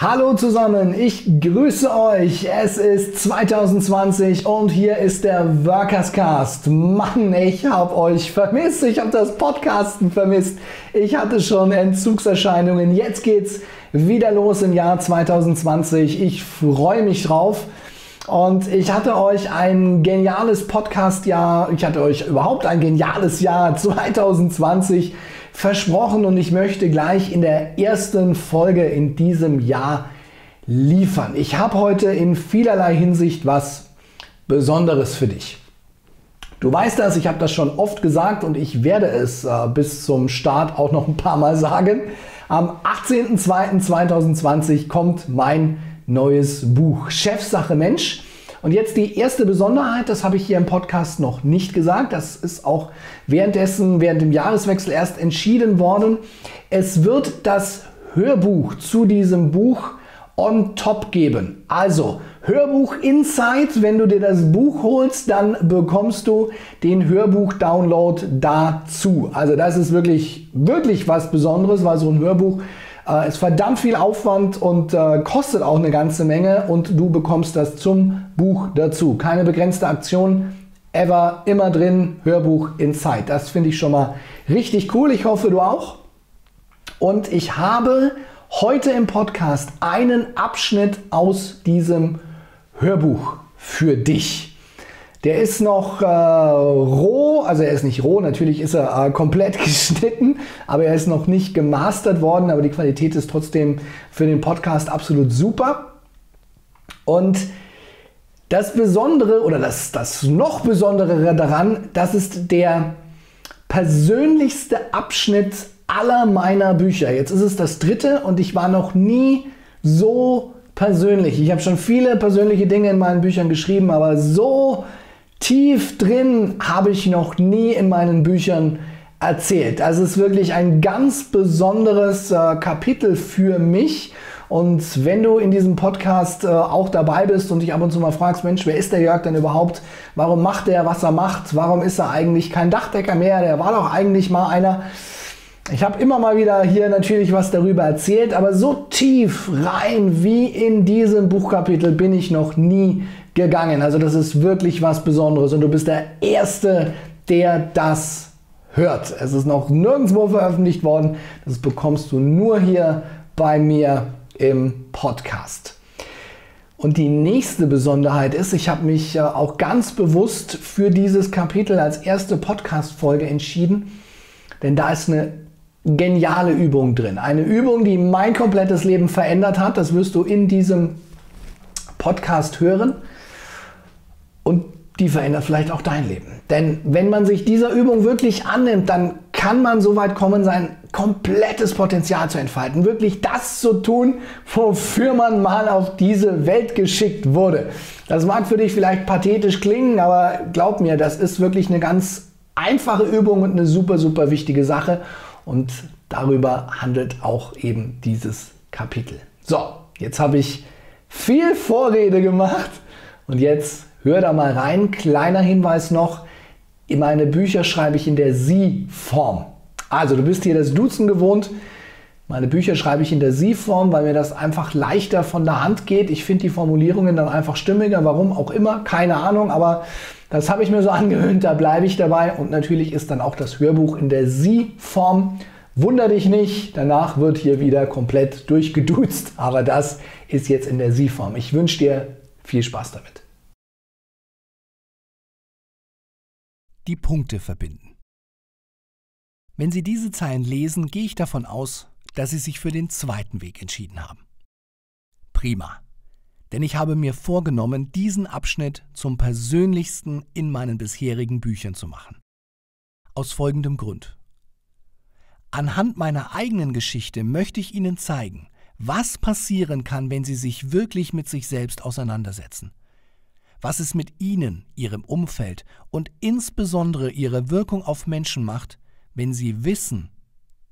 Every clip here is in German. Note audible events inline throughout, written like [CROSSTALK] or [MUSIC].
Hallo zusammen, ich grüße euch. Es ist 2020 und hier ist der Workers Cast. Mann, ich habe euch vermisst. Ich habe das Podcasten vermisst. Ich hatte schon Entzugserscheinungen. Jetzt geht's wieder los im Jahr 2020. Ich freue mich drauf. Und ich hatte euch ein geniales Podcast-Jahr, ich hatte euch überhaupt ein geniales Jahr 2020 versprochen und ich möchte gleich in der ersten Folge in diesem Jahr liefern. Ich habe heute in vielerlei Hinsicht was Besonderes für dich. Du weißt das, ich habe das schon oft gesagt und ich werde es äh, bis zum Start auch noch ein paar Mal sagen. Am 18.02.2020 kommt mein neues Buch Chefsache Mensch. Und jetzt die erste Besonderheit, das habe ich hier im Podcast noch nicht gesagt, das ist auch währenddessen, während dem Jahreswechsel erst entschieden worden. Es wird das Hörbuch zu diesem Buch on top geben. Also Hörbuch Insight, wenn du dir das Buch holst, dann bekommst du den Hörbuch-Download dazu. Also das ist wirklich, wirklich was Besonderes, weil so ein Hörbuch äh, ist verdammt viel Aufwand und äh, kostet auch eine ganze Menge und du bekommst das zum Buch dazu. Keine begrenzte Aktion, ever, immer drin, Hörbuch in Zeit. Das finde ich schon mal richtig cool. Ich hoffe, du auch. Und ich habe heute im Podcast einen Abschnitt aus diesem Hörbuch für dich. Der ist noch äh, roh, also er ist nicht roh, natürlich ist er äh, komplett [LAUGHS] geschnitten, aber er ist noch nicht gemastert worden, aber die Qualität ist trotzdem für den Podcast absolut super. Und das Besondere oder das, das noch Besondere daran, das ist der persönlichste Abschnitt aller meiner Bücher. Jetzt ist es das dritte und ich war noch nie so persönlich. Ich habe schon viele persönliche Dinge in meinen Büchern geschrieben, aber so tief drin habe ich noch nie in meinen Büchern erzählt. Also es ist wirklich ein ganz besonderes äh, Kapitel für mich. Und wenn du in diesem Podcast äh, auch dabei bist und dich ab und zu mal fragst, Mensch, wer ist der Jörg denn überhaupt? Warum macht der, was er macht? Warum ist er eigentlich kein Dachdecker mehr? Der war doch eigentlich mal einer. Ich habe immer mal wieder hier natürlich was darüber erzählt, aber so tief rein wie in diesem Buchkapitel bin ich noch nie gegangen. Also das ist wirklich was Besonderes und du bist der Erste, der das hört. Es ist noch nirgendwo veröffentlicht worden. Das bekommst du nur hier bei mir im Podcast. Und die nächste Besonderheit ist, ich habe mich äh, auch ganz bewusst für dieses Kapitel als erste Podcast-Folge entschieden, denn da ist eine geniale Übung drin. Eine Übung, die mein komplettes Leben verändert hat. Das wirst du in diesem Podcast hören die verändert vielleicht auch dein Leben. Denn wenn man sich dieser Übung wirklich annimmt, dann kann man so weit kommen, sein komplettes Potenzial zu entfalten, wirklich das zu tun, wofür man mal auf diese Welt geschickt wurde. Das mag für dich vielleicht pathetisch klingen, aber glaub mir, das ist wirklich eine ganz einfache Übung und eine super, super wichtige Sache. Und darüber handelt auch eben dieses Kapitel. So, jetzt habe ich viel Vorrede gemacht und jetzt Hör da mal rein. Kleiner Hinweis noch, in meine Bücher schreibe ich in der Sie-Form. Also du bist hier das Duzen gewohnt. Meine Bücher schreibe ich in der Sie-Form, weil mir das einfach leichter von der Hand geht. Ich finde die Formulierungen dann einfach stimmiger, warum auch immer, keine Ahnung, aber das habe ich mir so [LAUGHS] angewöhnt, da bleibe ich dabei. Und natürlich ist dann auch das Hörbuch in der Sie-Form. Wunder dich nicht, danach wird hier wieder komplett durchgeduzt, aber das ist jetzt in der Sie-Form. Ich wünsche dir viel Spaß damit. die Punkte verbinden. Wenn Sie diese Zeilen lesen, gehe ich davon aus, dass Sie sich für den zweiten Weg entschieden haben. Prima, denn ich habe mir vorgenommen, diesen Abschnitt zum persönlichsten in meinen bisherigen Büchern zu machen. Aus folgendem Grund. Anhand meiner eigenen Geschichte möchte ich Ihnen zeigen, was passieren kann, wenn Sie sich wirklich mit sich selbst auseinandersetzen was es mit ihnen, ihrem Umfeld und insbesondere Ihre Wirkung auf Menschen macht, wenn sie wissen,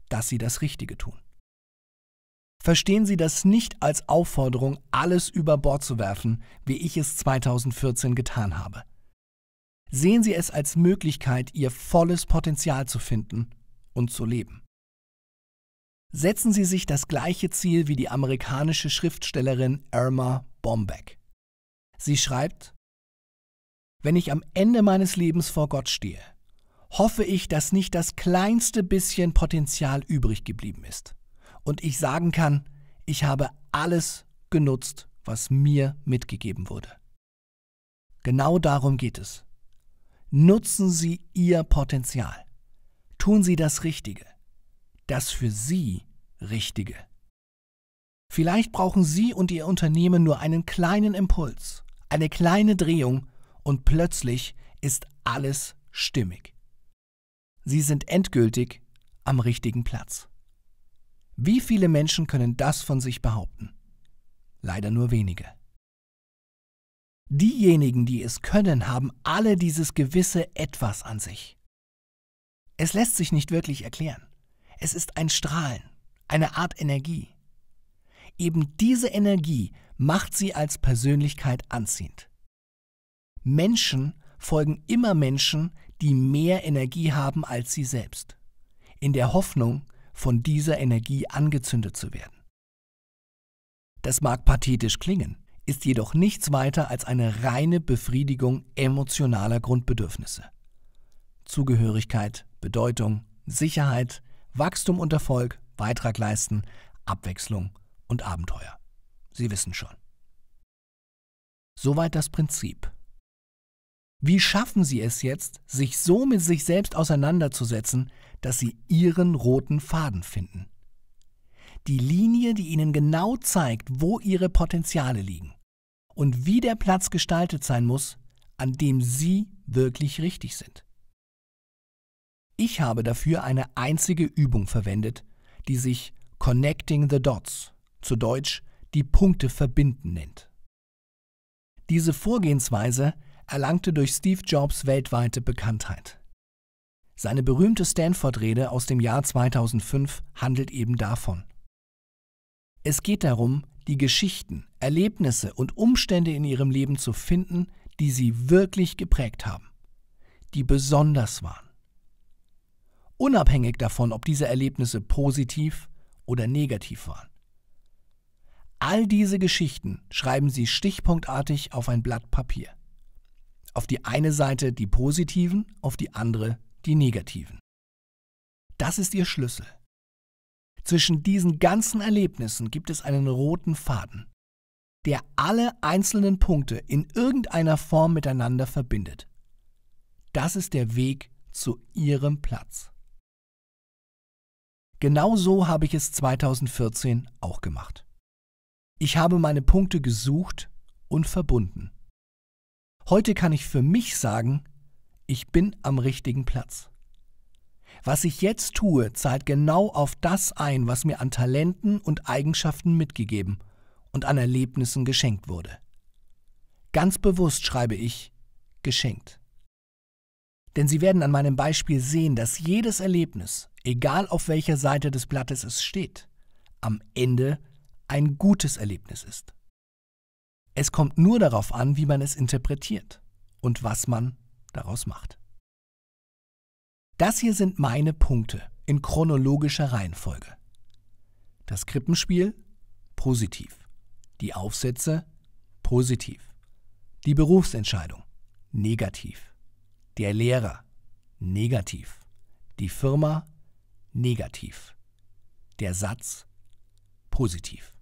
dass sie das Richtige tun. Verstehen Sie das nicht als Aufforderung, alles über Bord zu werfen, wie ich es 2014 getan habe. Sehen Sie es als Möglichkeit, Ihr volles Potenzial zu finden und zu leben. Setzen Sie sich das gleiche Ziel wie die amerikanische Schriftstellerin Irma Bombeck. Sie schreibt, wenn ich am Ende meines Lebens vor Gott stehe, hoffe ich, dass nicht das kleinste bisschen Potenzial übrig geblieben ist und ich sagen kann, ich habe alles genutzt, was mir mitgegeben wurde. Genau darum geht es. Nutzen Sie Ihr Potenzial. Tun Sie das Richtige. Das für Sie Richtige. Vielleicht brauchen Sie und Ihr Unternehmen nur einen kleinen Impuls, eine kleine Drehung, und plötzlich ist alles stimmig. Sie sind endgültig am richtigen Platz. Wie viele Menschen können das von sich behaupten? Leider nur wenige. Diejenigen, die es können, haben alle dieses gewisse etwas an sich. Es lässt sich nicht wirklich erklären. Es ist ein Strahlen, eine Art Energie. Eben diese Energie macht sie als Persönlichkeit anziehend. Menschen folgen immer Menschen, die mehr Energie haben als sie selbst, in der Hoffnung, von dieser Energie angezündet zu werden. Das mag pathetisch klingen, ist jedoch nichts weiter als eine reine Befriedigung emotionaler Grundbedürfnisse. Zugehörigkeit, Bedeutung, Sicherheit, Wachstum und Erfolg, Beitrag leisten, Abwechslung und Abenteuer. Sie wissen schon. Soweit das Prinzip. Wie schaffen Sie es jetzt, sich so mit sich selbst auseinanderzusetzen, dass Sie Ihren roten Faden finden? Die Linie, die Ihnen genau zeigt, wo Ihre Potenziale liegen und wie der Platz gestaltet sein muss, an dem Sie wirklich richtig sind. Ich habe dafür eine einzige Übung verwendet, die sich Connecting the Dots, zu Deutsch die Punkte verbinden nennt. Diese Vorgehensweise erlangte durch Steve Jobs weltweite Bekanntheit. Seine berühmte Stanford-Rede aus dem Jahr 2005 handelt eben davon. Es geht darum, die Geschichten, Erlebnisse und Umstände in ihrem Leben zu finden, die sie wirklich geprägt haben, die besonders waren. Unabhängig davon, ob diese Erlebnisse positiv oder negativ waren. All diese Geschichten schreiben sie stichpunktartig auf ein Blatt Papier. Auf die eine Seite die positiven, auf die andere die negativen. Das ist ihr Schlüssel. Zwischen diesen ganzen Erlebnissen gibt es einen roten Faden, der alle einzelnen Punkte in irgendeiner Form miteinander verbindet. Das ist der Weg zu ihrem Platz. Genau so habe ich es 2014 auch gemacht. Ich habe meine Punkte gesucht und verbunden. Heute kann ich für mich sagen, ich bin am richtigen Platz. Was ich jetzt tue, zahlt genau auf das ein, was mir an Talenten und Eigenschaften mitgegeben und an Erlebnissen geschenkt wurde. Ganz bewusst schreibe ich geschenkt. Denn Sie werden an meinem Beispiel sehen, dass jedes Erlebnis, egal auf welcher Seite des Blattes es steht, am Ende ein gutes Erlebnis ist. Es kommt nur darauf an, wie man es interpretiert und was man daraus macht. Das hier sind meine Punkte in chronologischer Reihenfolge. Das Krippenspiel positiv. Die Aufsätze positiv. Die Berufsentscheidung negativ. Der Lehrer negativ. Die Firma negativ. Der Satz positiv.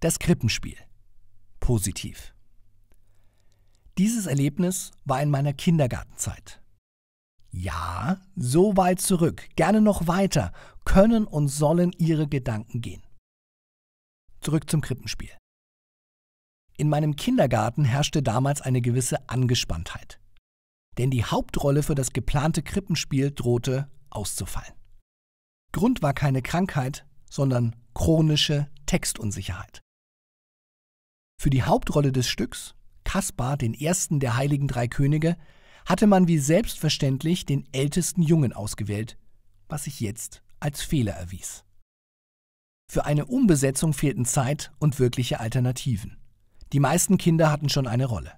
Das Krippenspiel. Positiv. Dieses Erlebnis war in meiner Kindergartenzeit. Ja, so weit zurück, gerne noch weiter, können und sollen Ihre Gedanken gehen. Zurück zum Krippenspiel. In meinem Kindergarten herrschte damals eine gewisse Angespanntheit. Denn die Hauptrolle für das geplante Krippenspiel drohte auszufallen. Grund war keine Krankheit, sondern chronische Textunsicherheit. Für die Hauptrolle des Stücks, Kaspar, den ersten der Heiligen Drei Könige, hatte man wie selbstverständlich den ältesten Jungen ausgewählt, was sich jetzt als Fehler erwies. Für eine Umbesetzung fehlten Zeit und wirkliche Alternativen. Die meisten Kinder hatten schon eine Rolle.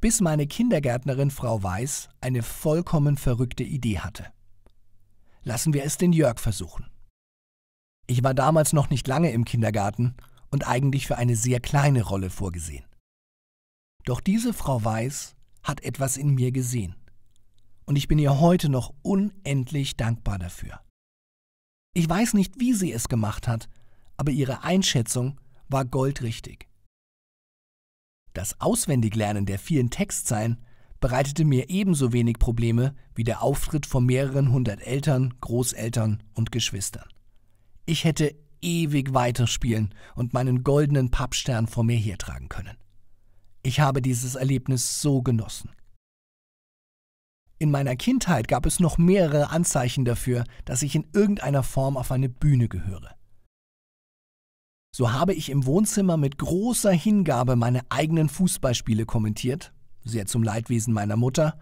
Bis meine Kindergärtnerin Frau Weiß eine vollkommen verrückte Idee hatte. Lassen wir es den Jörg versuchen. Ich war damals noch nicht lange im Kindergarten und eigentlich für eine sehr kleine Rolle vorgesehen. Doch diese Frau Weiß hat etwas in mir gesehen. Und ich bin ihr heute noch unendlich dankbar dafür. Ich weiß nicht, wie sie es gemacht hat, aber ihre Einschätzung war goldrichtig. Das Auswendiglernen der vielen Textzeilen bereitete mir ebenso wenig Probleme wie der Auftritt von mehreren hundert Eltern, Großeltern und Geschwistern. Ich hätte ewig weiterspielen und meinen goldenen Pappstern vor mir hertragen können. Ich habe dieses Erlebnis so genossen. In meiner Kindheit gab es noch mehrere Anzeichen dafür, dass ich in irgendeiner Form auf eine Bühne gehöre. So habe ich im Wohnzimmer mit großer Hingabe meine eigenen Fußballspiele kommentiert, sehr zum Leidwesen meiner Mutter,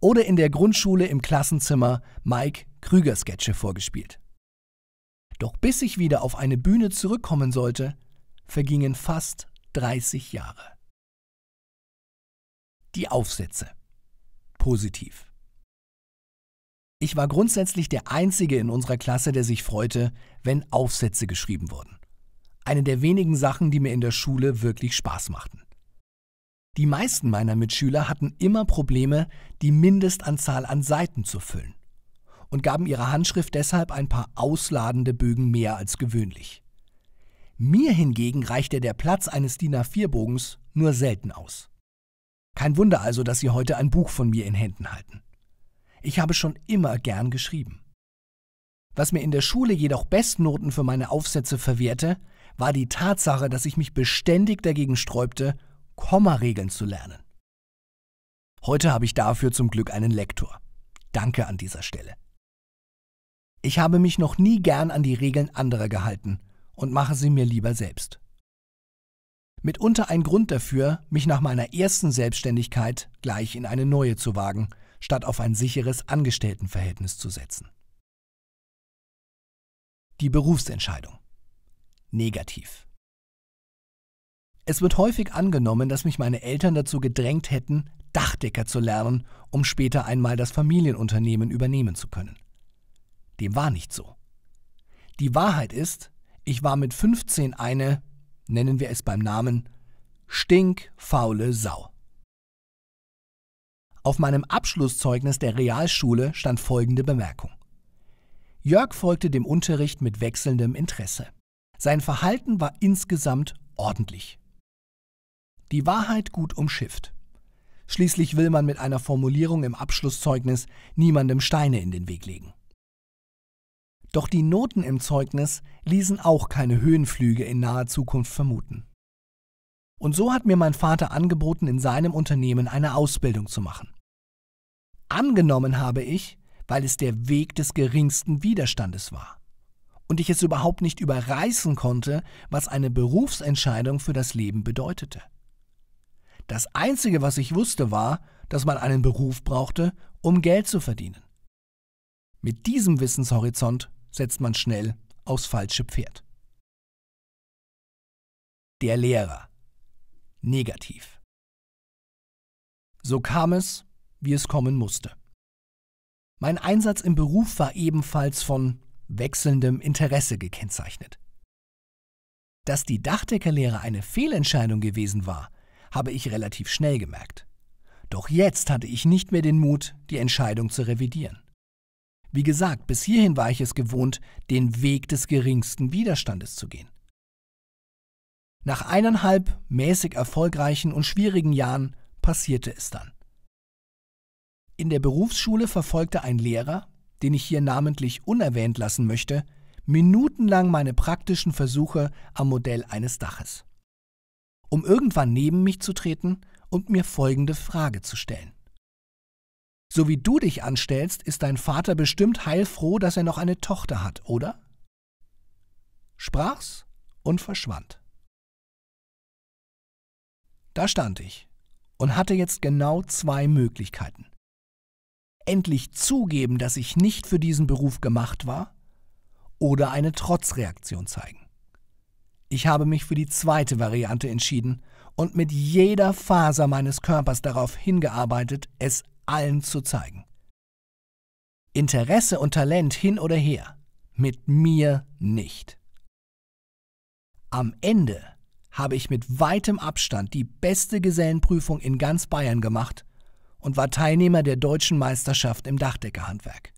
oder in der Grundschule im Klassenzimmer Mike Krüger Sketche vorgespielt. Doch bis ich wieder auf eine Bühne zurückkommen sollte, vergingen fast 30 Jahre. Die Aufsätze. Positiv. Ich war grundsätzlich der Einzige in unserer Klasse, der sich freute, wenn Aufsätze geschrieben wurden. Eine der wenigen Sachen, die mir in der Schule wirklich Spaß machten. Die meisten meiner Mitschüler hatten immer Probleme, die Mindestanzahl an Seiten zu füllen und gaben ihrer Handschrift deshalb ein paar ausladende Bögen mehr als gewöhnlich. Mir hingegen reichte der Platz eines DIN A4-Bogens nur selten aus. Kein Wunder also, dass Sie heute ein Buch von mir in Händen halten. Ich habe schon immer gern geschrieben. Was mir in der Schule jedoch Bestnoten für meine Aufsätze verwehrte, war die Tatsache, dass ich mich beständig dagegen sträubte, Kommaregeln zu lernen. Heute habe ich dafür zum Glück einen Lektor. Danke an dieser Stelle. Ich habe mich noch nie gern an die Regeln anderer gehalten und mache sie mir lieber selbst. Mitunter ein Grund dafür, mich nach meiner ersten Selbstständigkeit gleich in eine neue zu wagen, statt auf ein sicheres Angestelltenverhältnis zu setzen. Die Berufsentscheidung. Negativ. Es wird häufig angenommen, dass mich meine Eltern dazu gedrängt hätten, Dachdecker zu lernen, um später einmal das Familienunternehmen übernehmen zu können. Dem war nicht so. Die Wahrheit ist, ich war mit 15 eine, nennen wir es beim Namen, stinkfaule Sau. Auf meinem Abschlusszeugnis der Realschule stand folgende Bemerkung. Jörg folgte dem Unterricht mit wechselndem Interesse. Sein Verhalten war insgesamt ordentlich. Die Wahrheit gut umschifft. Schließlich will man mit einer Formulierung im Abschlusszeugnis niemandem Steine in den Weg legen. Doch die Noten im Zeugnis ließen auch keine Höhenflüge in naher Zukunft vermuten. Und so hat mir mein Vater angeboten, in seinem Unternehmen eine Ausbildung zu machen. Angenommen habe ich, weil es der Weg des geringsten Widerstandes war. Und ich es überhaupt nicht überreißen konnte, was eine Berufsentscheidung für das Leben bedeutete. Das Einzige, was ich wusste, war, dass man einen Beruf brauchte, um Geld zu verdienen. Mit diesem Wissenshorizont setzt man schnell aufs falsche Pferd. Der Lehrer. Negativ. So kam es, wie es kommen musste. Mein Einsatz im Beruf war ebenfalls von wechselndem Interesse gekennzeichnet. Dass die Dachdeckerlehre eine Fehlentscheidung gewesen war, habe ich relativ schnell gemerkt. Doch jetzt hatte ich nicht mehr den Mut, die Entscheidung zu revidieren. Wie gesagt, bis hierhin war ich es gewohnt, den Weg des geringsten Widerstandes zu gehen. Nach eineinhalb mäßig erfolgreichen und schwierigen Jahren passierte es dann. In der Berufsschule verfolgte ein Lehrer, den ich hier namentlich unerwähnt lassen möchte, minutenlang meine praktischen Versuche am Modell eines Daches, um irgendwann neben mich zu treten und mir folgende Frage zu stellen. So wie du dich anstellst, ist dein Vater bestimmt heilfroh, dass er noch eine Tochter hat, oder? Sprach's und verschwand. Da stand ich und hatte jetzt genau zwei Möglichkeiten. Endlich zugeben, dass ich nicht für diesen Beruf gemacht war, oder eine Trotzreaktion zeigen. Ich habe mich für die zweite Variante entschieden und mit jeder Faser meines Körpers darauf hingearbeitet, es allen zu zeigen. Interesse und Talent hin oder her, mit mir nicht. Am Ende habe ich mit weitem Abstand die beste Gesellenprüfung in ganz Bayern gemacht und war Teilnehmer der deutschen Meisterschaft im Dachdeckerhandwerk.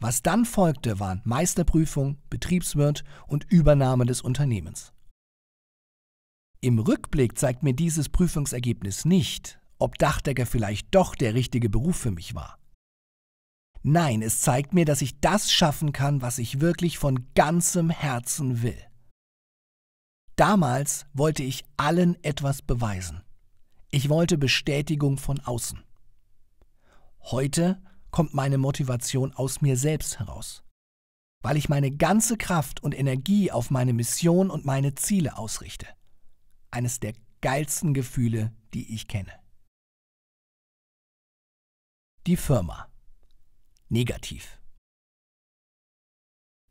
Was dann folgte, waren Meisterprüfung, Betriebswirt und Übernahme des Unternehmens. Im Rückblick zeigt mir dieses Prüfungsergebnis nicht, ob Dachdecker vielleicht doch der richtige Beruf für mich war. Nein, es zeigt mir, dass ich das schaffen kann, was ich wirklich von ganzem Herzen will. Damals wollte ich allen etwas beweisen. Ich wollte Bestätigung von außen. Heute kommt meine Motivation aus mir selbst heraus, weil ich meine ganze Kraft und Energie auf meine Mission und meine Ziele ausrichte. Eines der geilsten Gefühle, die ich kenne die Firma. Negativ.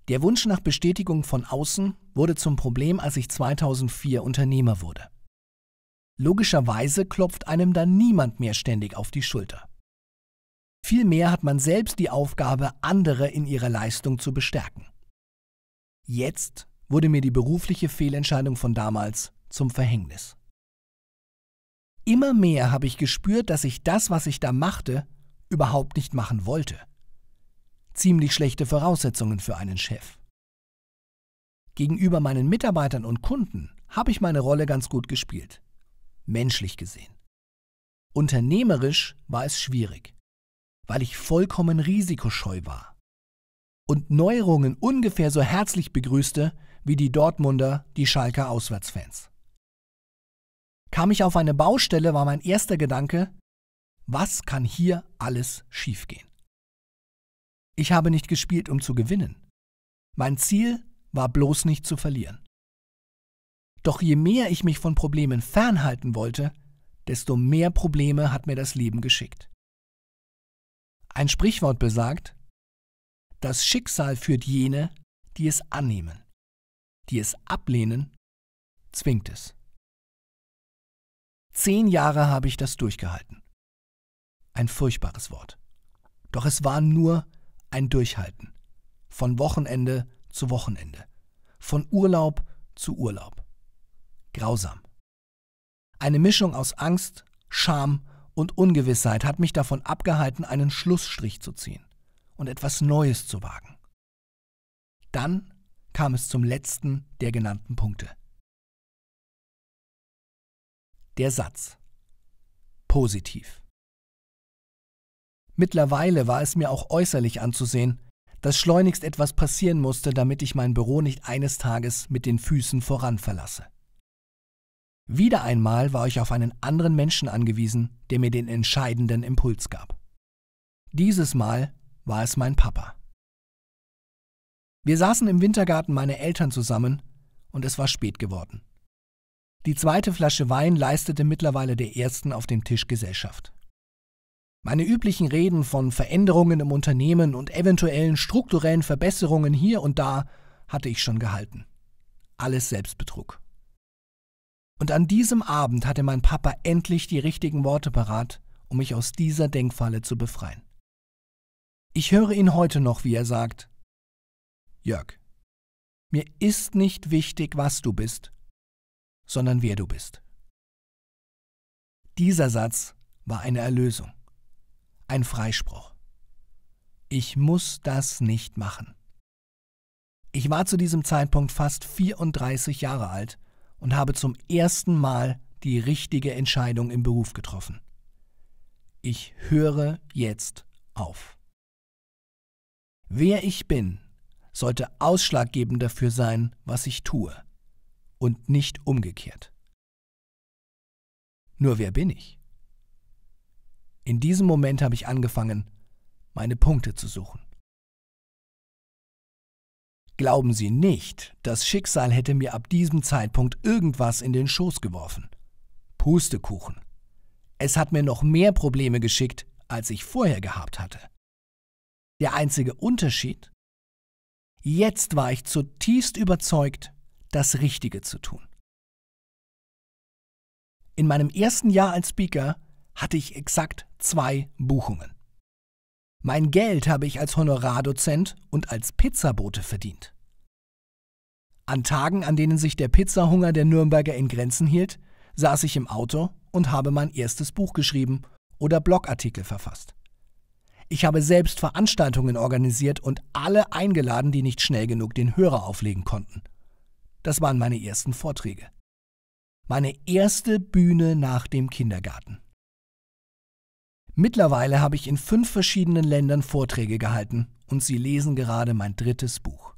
Der Wunsch nach Bestätigung von außen wurde zum Problem, als ich 2004 Unternehmer wurde. Logischerweise klopft einem dann niemand mehr ständig auf die Schulter. Vielmehr hat man selbst die Aufgabe, andere in ihrer Leistung zu bestärken. Jetzt wurde mir die berufliche Fehlentscheidung von damals zum Verhängnis. Immer mehr habe ich gespürt, dass ich das, was ich da machte, überhaupt nicht machen wollte. Ziemlich schlechte Voraussetzungen für einen Chef. Gegenüber meinen Mitarbeitern und Kunden habe ich meine Rolle ganz gut gespielt. Menschlich gesehen. Unternehmerisch war es schwierig, weil ich vollkommen risikoscheu war und Neuerungen ungefähr so herzlich begrüßte wie die Dortmunder die Schalker Auswärtsfans. Kam ich auf eine Baustelle, war mein erster Gedanke, was kann hier alles schiefgehen? Ich habe nicht gespielt, um zu gewinnen. Mein Ziel war bloß nicht zu verlieren. Doch je mehr ich mich von Problemen fernhalten wollte, desto mehr Probleme hat mir das Leben geschickt. Ein Sprichwort besagt, das Schicksal führt jene, die es annehmen, die es ablehnen, zwingt es. Zehn Jahre habe ich das durchgehalten. Ein furchtbares Wort. Doch es war nur ein Durchhalten. Von Wochenende zu Wochenende. Von Urlaub zu Urlaub. Grausam. Eine Mischung aus Angst, Scham und Ungewissheit hat mich davon abgehalten, einen Schlussstrich zu ziehen und etwas Neues zu wagen. Dann kam es zum letzten der genannten Punkte. Der Satz. Positiv. Mittlerweile war es mir auch äußerlich anzusehen, dass schleunigst etwas passieren musste, damit ich mein Büro nicht eines Tages mit den Füßen voran verlasse. Wieder einmal war ich auf einen anderen Menschen angewiesen, der mir den entscheidenden Impuls gab. Dieses Mal war es mein Papa. Wir saßen im Wintergarten meine Eltern zusammen und es war spät geworden. Die zweite Flasche Wein leistete mittlerweile der ersten auf dem Tisch Gesellschaft. Meine üblichen Reden von Veränderungen im Unternehmen und eventuellen strukturellen Verbesserungen hier und da hatte ich schon gehalten. Alles Selbstbetrug. Und an diesem Abend hatte mein Papa endlich die richtigen Worte parat, um mich aus dieser Denkfalle zu befreien. Ich höre ihn heute noch, wie er sagt. Jörg, mir ist nicht wichtig, was du bist, sondern wer du bist. Dieser Satz war eine Erlösung ein Freispruch. Ich muss das nicht machen. Ich war zu diesem Zeitpunkt fast 34 Jahre alt und habe zum ersten Mal die richtige Entscheidung im Beruf getroffen. Ich höre jetzt auf. Wer ich bin, sollte ausschlaggebend dafür sein, was ich tue, und nicht umgekehrt. Nur wer bin ich? In diesem Moment habe ich angefangen, meine Punkte zu suchen. Glauben Sie nicht, das Schicksal hätte mir ab diesem Zeitpunkt irgendwas in den Schoß geworfen. Pustekuchen. Es hat mir noch mehr Probleme geschickt, als ich vorher gehabt hatte. Der einzige Unterschied? Jetzt war ich zutiefst überzeugt, das Richtige zu tun. In meinem ersten Jahr als Speaker hatte ich exakt zwei Buchungen. Mein Geld habe ich als Honorardozent und als Pizzabote verdient. An Tagen, an denen sich der Pizzahunger der Nürnberger in Grenzen hielt, saß ich im Auto und habe mein erstes Buch geschrieben oder Blogartikel verfasst. Ich habe selbst Veranstaltungen organisiert und alle eingeladen, die nicht schnell genug den Hörer auflegen konnten. Das waren meine ersten Vorträge. Meine erste Bühne nach dem Kindergarten. Mittlerweile habe ich in fünf verschiedenen Ländern Vorträge gehalten und Sie lesen gerade mein drittes Buch.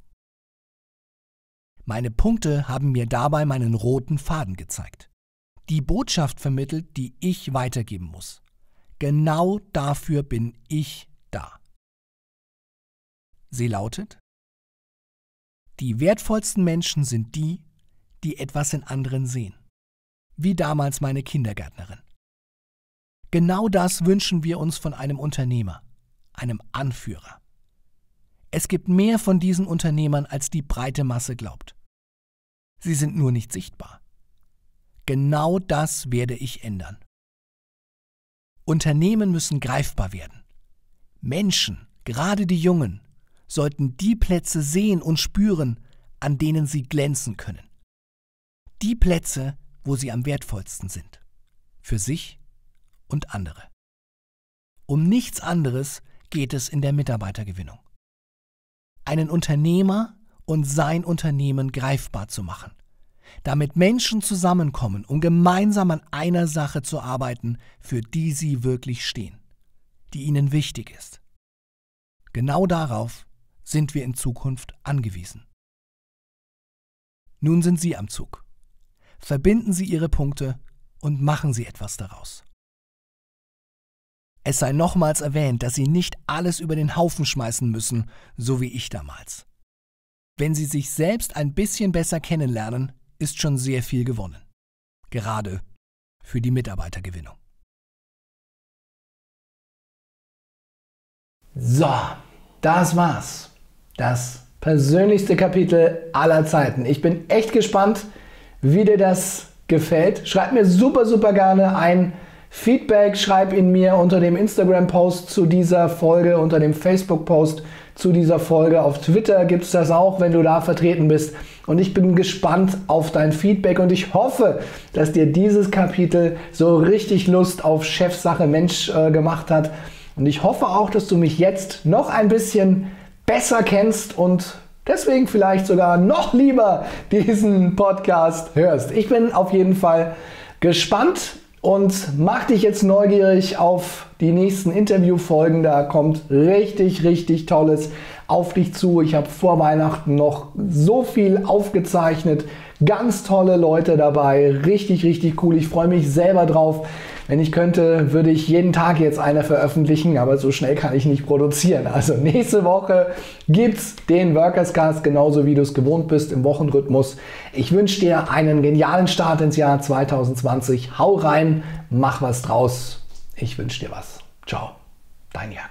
Meine Punkte haben mir dabei meinen roten Faden gezeigt. Die Botschaft vermittelt, die ich weitergeben muss. Genau dafür bin ich da. Sie lautet, die wertvollsten Menschen sind die, die etwas in anderen sehen. Wie damals meine Kindergärtnerin. Genau das wünschen wir uns von einem Unternehmer, einem Anführer. Es gibt mehr von diesen Unternehmern, als die breite Masse glaubt. Sie sind nur nicht sichtbar. Genau das werde ich ändern. Unternehmen müssen greifbar werden. Menschen, gerade die Jungen, sollten die Plätze sehen und spüren, an denen sie glänzen können. Die Plätze, wo sie am wertvollsten sind. Für sich und und andere. Um nichts anderes geht es in der Mitarbeitergewinnung. Einen Unternehmer und sein Unternehmen greifbar zu machen, damit Menschen zusammenkommen, um gemeinsam an einer Sache zu arbeiten, für die sie wirklich stehen, die ihnen wichtig ist. Genau darauf sind wir in Zukunft angewiesen. Nun sind Sie am Zug. Verbinden Sie Ihre Punkte und machen Sie etwas daraus. Es sei nochmals erwähnt, dass Sie nicht alles über den Haufen schmeißen müssen, so wie ich damals. Wenn Sie sich selbst ein bisschen besser kennenlernen, ist schon sehr viel gewonnen. Gerade für die Mitarbeitergewinnung. So, das war's. Das persönlichste Kapitel aller Zeiten. Ich bin echt gespannt, wie dir das gefällt. Schreib mir super, super gerne ein Feedback schreib ihn mir unter dem Instagram-Post zu dieser Folge, unter dem Facebook-Post zu dieser Folge. Auf Twitter gibt es das auch, wenn du da vertreten bist. Und ich bin gespannt auf dein Feedback und ich hoffe, dass dir dieses Kapitel so richtig Lust auf Chefsache Mensch äh, gemacht hat. Und ich hoffe auch, dass du mich jetzt noch ein bisschen besser kennst und deswegen vielleicht sogar noch lieber diesen Podcast hörst. Ich bin auf jeden Fall gespannt und mach dich jetzt neugierig auf die nächsten Interviewfolgen. Da kommt richtig, richtig Tolles auf dich zu. Ich habe vor Weihnachten noch so viel aufgezeichnet. Ganz tolle Leute dabei. Richtig, richtig cool. Ich freue mich selber drauf. Wenn ich könnte, würde ich jeden Tag jetzt eine veröffentlichen, aber so schnell kann ich nicht produzieren. [LAUGHS] Also nächste Woche gibt's den Workers Cast genauso wie du es gewohnt bist im Wochenrhythmus. Ich wünsche dir einen genialen Start ins Jahr 2020. Hau rein, mach was draus. Ich wünsche dir was. Ciao, dein Jörg.